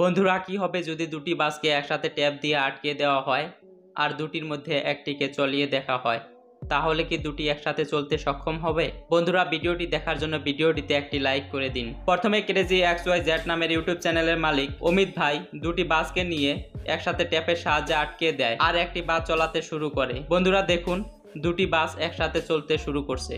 বন্ধুরা কি হবে যদি দুটি বাসকে একসাথে ট্যাপ দিয়ে আটকে দেওয়া হয় আর দুটির মধ্যে একটিকে চলিয়ে দেখা হয় তাহলে কি দুটি একসাথে চলতে সক্ষম হবে বন্ধুরা ভিডিওটি দেখার জন্য ভিডিওটিতে একটি লাইক করে দিন প্রথমে ক্রেজি এক্স ওয়াই জ্যাট নামের ইউটিউব চ্যানেলের মালিক অমিত ভাই দুটি বাসকে নিয়ে একসাথে ট্যাপের সাহায্যে আটকে দেয় আর একটি বাস চলাতে শুরু করে বন্ধুরা দেখুন দুটি বাস একসাথে চলতে শুরু করছে